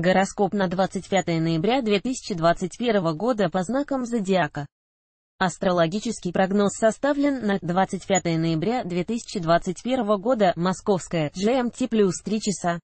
Гороскоп на 25 ноября 2021 года по знакам зодиака. Астрологический прогноз составлен на 25 ноября 2021 года, московская, GMT плюс 3 часа.